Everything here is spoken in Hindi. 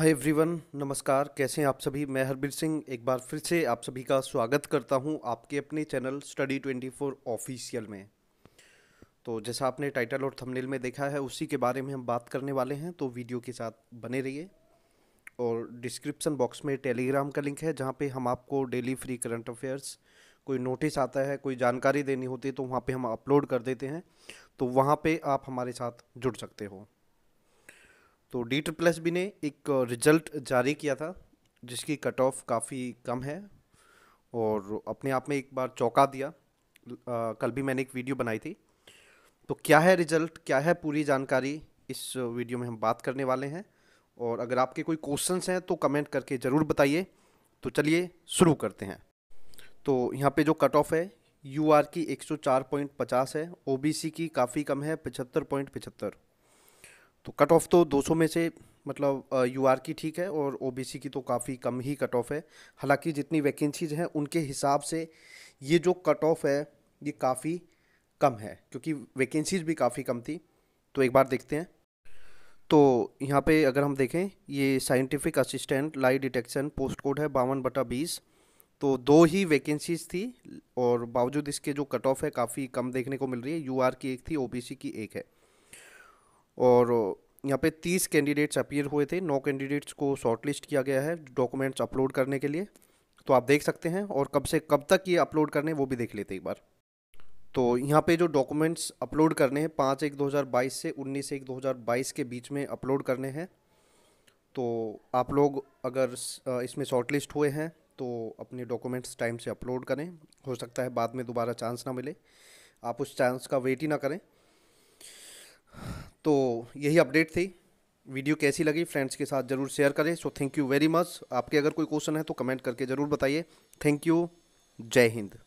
हाय एवरीवन नमस्कार कैसे हैं आप सभी मैं हरबीर सिंह एक बार फिर से आप सभी का स्वागत करता हूं आपके अपने channel study twenty four official में तो जैसा आपने टाइटल और थंबनेल में देखा है उसी के बारे में हम बात करने वाले हैं तो वीडियो के साथ बने रहिए और डिस्क्रिप्सन बॉक्स में टेलीग्राम का लिंक है जहाँ पर हम आपको डेली फ्री करंट अफेयर्स कोई नोटिस आता है कोई जानकारी देनी होती है तो वहाँ पर हम अपलोड कर देते हैं तो वहाँ पर आप हमारे साथ जुड़ सकते हो तो डी ट्रिपल एस बी ने एक रिजल्ट जारी किया था जिसकी कट ऑफ काफ़ी कम है और अपने आप में एक बार चौंका दिया आ, कल भी मैंने एक वीडियो बनाई थी तो क्या है रिजल्ट क्या है पूरी जानकारी इस वीडियो में हम बात करने वाले हैं और अगर आपके कोई क्वेश्चंस हैं तो कमेंट करके ज़रूर बताइए तो चलिए शुरू करते हैं तो यहाँ पे जो कट ऑफ है यू आर की 104.50 है ओ बी सी की काफ़ी कम है पॉइंट पचहत्तर तो कट ऑफ तो 200 में से मतलब यू आर की ठीक है और ओ बी सी की तो काफ़ी कम ही कट ऑफ है हालांकि जितनी वैकेंसीज हैं उनके हिसाब से ये जो कट ऑफ है ये काफ़ी कम है क्योंकि वैकेंसीज भी काफ़ी कम थी तो एक बार देखते हैं तो यहाँ पे अगर हम देखें ये scientific assistant lie detection post code है बावन बटा बीस तो दो ही वैकेंसीज थी और बावजूद इसके जो कट ऑफ है काफ़ी कम देखने को मिल रही है यू आर की एक थी ओ बी सी की एक है और यहाँ पे तीस कैंडिडेट्स अपीयर हुए थे नौ कैंडिडेट्स को शॉर्टलिस्ट किया गया है डॉक्यूमेंट्स अपलोड करने के लिए तो आप देख सकते हैं और कब से कब तक ये अपलोड करने वो भी देख लेते एक बार तो यहाँ पे जो डॉक्यूमेंट्स अपलोड करने हैं पाँच एक 2022 से उन्नीस एक 2022 के बीच में अपलोड करने हैं तो आप लोग अगर इसमें शॉर्टलिस्ट हुए हैं तो अपने डॉक्यूमेंट्स टाइम से अपलोड करें हो सकता है बाद में दोबारा चांस ना मिले आप उस चांस का वेट ही ना करें तो यही अपडेट थी वीडियो कैसी लगी फ्रेंड्स के साथ ज़रूर शेयर करें so thank you very much आपके अगर कोई क्वेश्चन है तो कमेंट करके ज़रूर बताइए थैंक यू जय हिंद